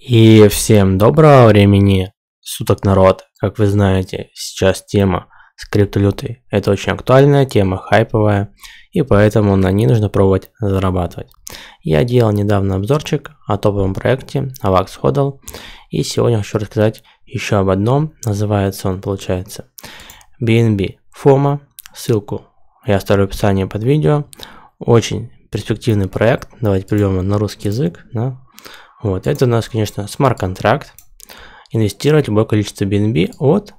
И всем доброго времени суток, народ. Как вы знаете, сейчас тема с криптовалютой. Это очень актуальная тема, хайповая, и поэтому на ней нужно пробовать зарабатывать. Я делал недавно обзорчик о топовом проекте AVAX Hodl, и сегодня хочу рассказать еще об одном, называется он, получается, BNB FOMA. Ссылку я оставлю в описании под видео. Очень перспективный проект, давайте перейдем на русский язык, да? Вот, это у нас, конечно, смарт-контракт. Инвестировать любое количество BNB от,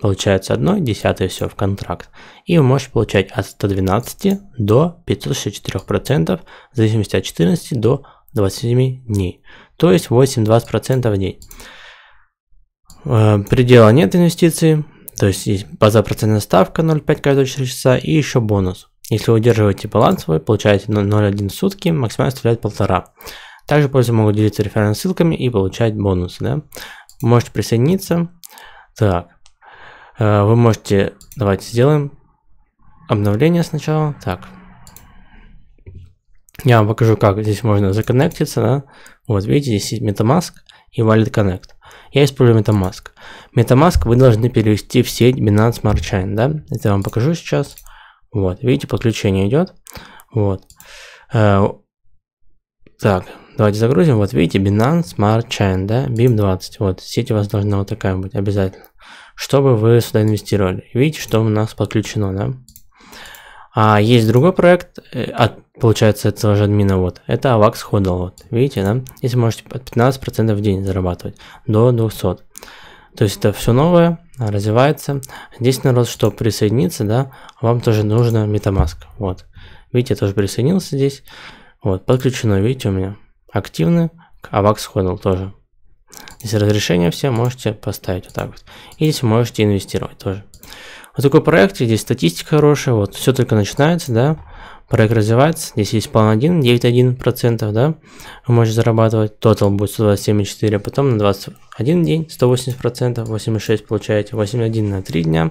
получается, 1 десятая все в контракт. И вы можете получать от 112 до 564%, в зависимости от 14 до 27 дней. То есть 8-20% в день. Э, предела нет инвестиций, то есть есть база-процентная ставка 0,5 каждые 4 часа и еще бонус. Если вы удерживаете баланс, вы получаете 0,1 сутки, максимально составляет 1,5. Также пользователи могут делиться референс-ссылками и получать бонусы. Да? Можете присоединиться. Так, э, вы можете, давайте сделаем обновление сначала. Так, я вам покажу, как здесь можно законнектиться. Да? Вот видите, здесь есть MetaMask и Wallet Connect. Я использую MetaMask. MetaMask вы должны перевести в сеть Binance Smart Chain, да? Это я вам покажу сейчас. Вот, видите, подключение идет. Вот. Э, так, Давайте загрузим. Вот видите, Binance Smart Chain, да, BIM20. Вот, сеть у вас должна вот такая быть обязательно. Чтобы вы сюда инвестировали. Видите, что у нас подключено, да? А есть другой проект, э, от, получается, от того же админа, вот. Это AVAX Hodl, вот. Видите, да? Если можете от 15% в день зарабатывать, до 200. То есть это все новое, развивается. Здесь народ, что присоединиться, да, вам тоже нужно MetaMask, вот. Видите, я тоже присоединился здесь. Вот, подключено, видите, у меня активны, к AVAX Hodl тоже. Здесь разрешение все можете поставить вот так вот. И здесь можете инвестировать тоже. Вот такой проект, здесь статистика хорошая, вот все только начинается, да, проект развивается, здесь есть план 1, 9,1%, да, вы можете зарабатывать, тотал будет 127,4, а потом на 21 день 180%, 8,6 получаете, 8,1 на 3 дня,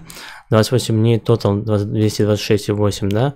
28 дней тотал 226,8, да,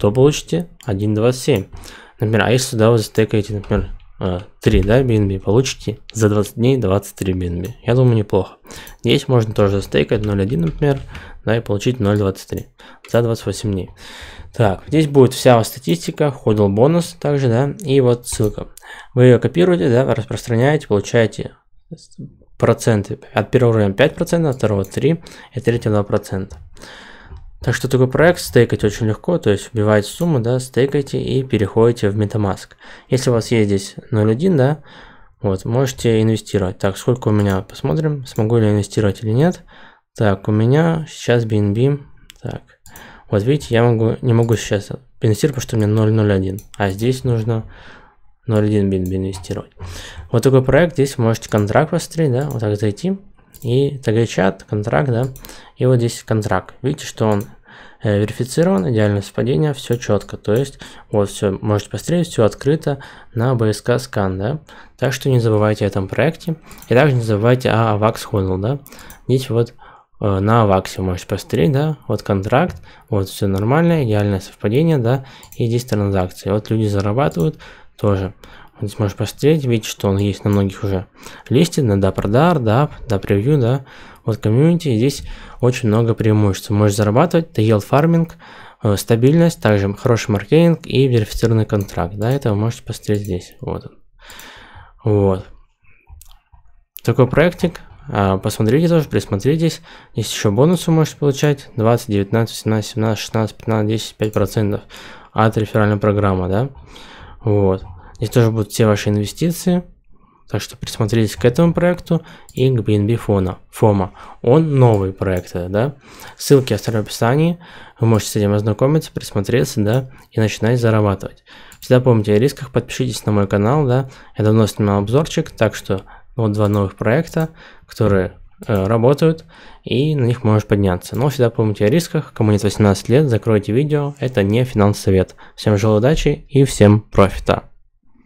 то получите 1.27. Например, а если сюда вы затекаете, например, 3 э, да, BNB, получите за 20 дней 23 BNB. Я думаю, неплохо. Здесь можно тоже застейкать 0.1, например, да, и получить 0.23 за 28 дней. Так, здесь будет вся ваша статистика, ходил бонус также, да, и вот ссылка. Вы ее копируете, да, распространяете, получаете проценты. От первого уровня 5%, от второго 3% и третьего 2%. Так что такой проект стейкать очень легко, то есть убиваете сумму, да, стейкайте и переходите в Metamask. Если у вас есть здесь 0.1, да, вот, можете инвестировать. Так, сколько у меня, посмотрим, смогу ли инвестировать или нет. Так, у меня сейчас BNB, так, вот видите, я могу, не могу сейчас инвестировать, потому что у меня 0.01, а здесь нужно 0.1 BNB инвестировать. Вот такой проект, здесь можете контракт посмотреть, да, вот так зайти, и тагачат, контракт, да, и вот здесь контракт. Видите, что он э, верифицирован, идеальное совпадение, все четко. То есть, вот все, можете посмотреть, все открыто на BSK Scan, да. Так что не забывайте о этом проекте. И также не забывайте о AVAX Huddle, да. Здесь вот э, на AVAX можете посмотреть, да, вот контракт, вот все нормально, идеальное совпадение, да, и здесь транзакции. Вот люди зарабатывают тоже ты сможешь посмотреть, видишь, что он есть на многих уже. Листит, на продар, да, да, превью, да. Вот комьюнити, здесь очень много преимуществ. Можешь зарабатывать, это yield фарминг, э, стабильность, также хороший маркетинг и верифицированный контракт. Да, это вы можете посмотреть здесь. Вот он. Вот. Такой проектик. А, посмотрите тоже, присмотритесь. Есть еще бонусы можете получать. 20, 19, 17, 17, 16, 15, 10, 5% от реферальной программы, да. Вот. Здесь тоже будут все ваши инвестиции. Так что присмотритесь к этому проекту и к BNB фона, FOMA. Он новый проект, э, да. Ссылки оставлю в описании. Вы можете с этим ознакомиться, присмотреться, да, и начинать зарабатывать. Всегда помните о рисках, подпишитесь на мой канал, да. Я давно снимал обзорчик, так что вот два новых проекта, которые э, работают, и на них можешь подняться. Но всегда помните о рисках, кому нет 18 лет, закройте видео, это не финансовый совет. Всем желаю удачи и всем профита!